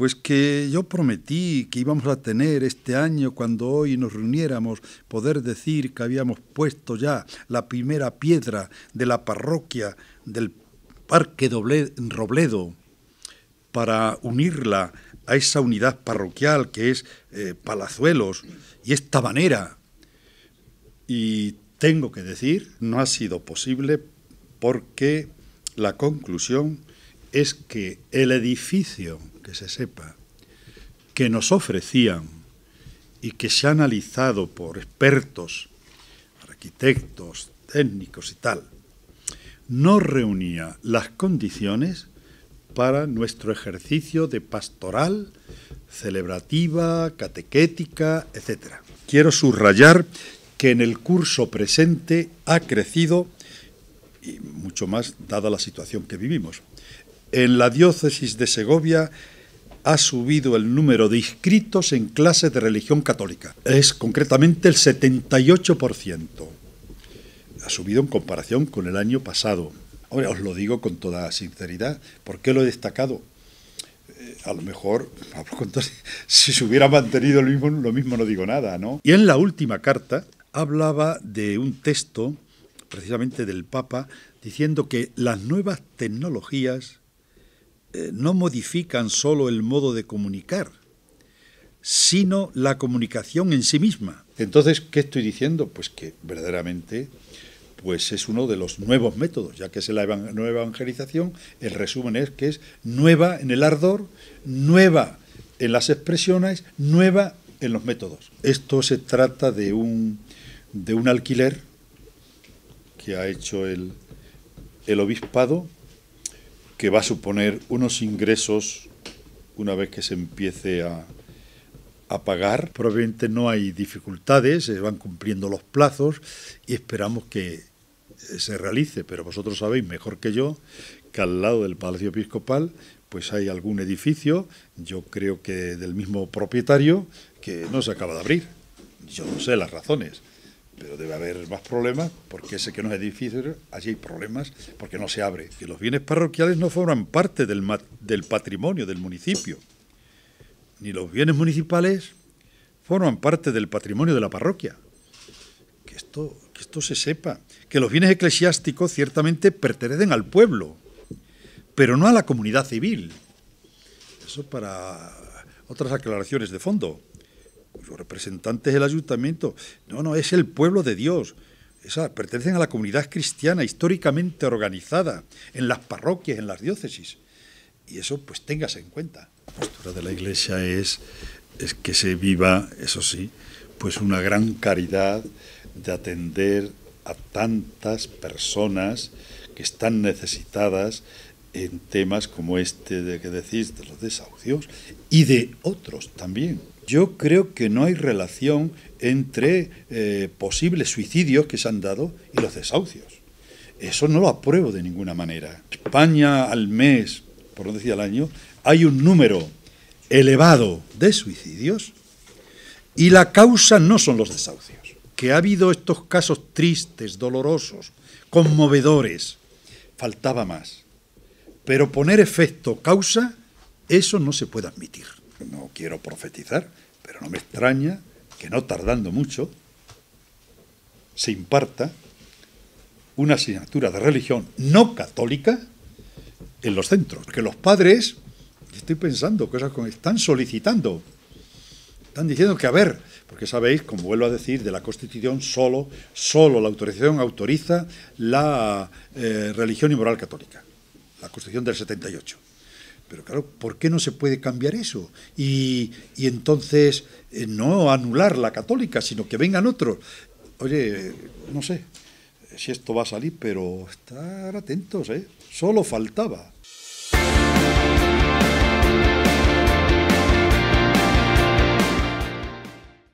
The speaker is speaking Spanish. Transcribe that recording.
Pues que yo prometí que íbamos a tener este año, cuando hoy nos reuniéramos, poder decir que habíamos puesto ya la primera piedra de la parroquia del Parque Doble Robledo para unirla a esa unidad parroquial que es eh, Palazuelos y esta manera. Y tengo que decir, no ha sido posible porque la conclusión es que el edificio, que se sepa, que nos ofrecían y que se ha analizado por expertos, arquitectos, técnicos y tal, no reunía las condiciones para nuestro ejercicio de pastoral, celebrativa, catequética, etc. Quiero subrayar que en el curso presente ha crecido, y mucho más dada la situación que vivimos, en la diócesis de Segovia ha subido el número de inscritos en clases de religión católica. Es concretamente el 78%. Ha subido en comparación con el año pasado. Ahora os lo digo con toda sinceridad. ¿Por qué lo he destacado? Eh, a lo mejor, si se hubiera mantenido lo mismo, lo mismo no digo nada, ¿no? Y en la última carta hablaba de un texto, precisamente del Papa, diciendo que las nuevas tecnologías eh, no modifican solo el modo de comunicar, sino la comunicación en sí misma. Entonces, ¿qué estoy diciendo? Pues que verdaderamente pues es uno de los nuevos métodos, ya que es la nueva evangelización, el resumen es que es nueva en el ardor, nueva en las expresiones, nueva en los métodos. Esto se trata de un, de un alquiler que ha hecho el, el obispado que va a suponer unos ingresos una vez que se empiece a, a pagar. Probablemente no hay dificultades, se van cumpliendo los plazos y esperamos que se realice, pero vosotros sabéis mejor que yo que al lado del Palacio Episcopal pues hay algún edificio, yo creo que del mismo propietario, que no se acaba de abrir. Yo no sé las razones pero debe haber más problemas porque ese que no es edificio, allí hay problemas porque no se abre. Que los bienes parroquiales no forman parte del, del patrimonio del municipio, ni los bienes municipales forman parte del patrimonio de la parroquia. Que esto, que esto se sepa. Que los bienes eclesiásticos ciertamente pertenecen al pueblo, pero no a la comunidad civil. Eso para otras aclaraciones de fondo los representantes del ayuntamiento. No, no, es el pueblo de Dios. pertenecen a la comunidad cristiana históricamente organizada en las parroquias, en las diócesis. Y eso, pues téngase en cuenta. La postura de la Iglesia es, es que se viva, eso sí, pues una gran caridad de atender a tantas personas que están necesitadas en temas como este de que decís, de los desahucios y de otros también. Yo creo que no hay relación entre eh, posibles suicidios que se han dado y los desahucios. Eso no lo apruebo de ninguna manera. España al mes, por no decía al año, hay un número elevado de suicidios y la causa no son los desahucios. Que ha habido estos casos tristes, dolorosos, conmovedores, faltaba más. Pero poner efecto causa, eso no se puede admitir no quiero profetizar, pero no me extraña que no tardando mucho se imparta una asignatura de religión no católica en los centros, que los padres, estoy pensando cosas como están solicitando, están diciendo que a ver, porque sabéis, como vuelvo a decir, de la Constitución solo, solo la autorización autoriza la eh, religión y moral católica, la Constitución del 78. Pero claro, ¿por qué no se puede cambiar eso? Y, entonces eh, no anular la católica, sino que vengan otros. Oye, no sé si esto va a salir, pero estar atentos, ¿eh? Solo faltaba.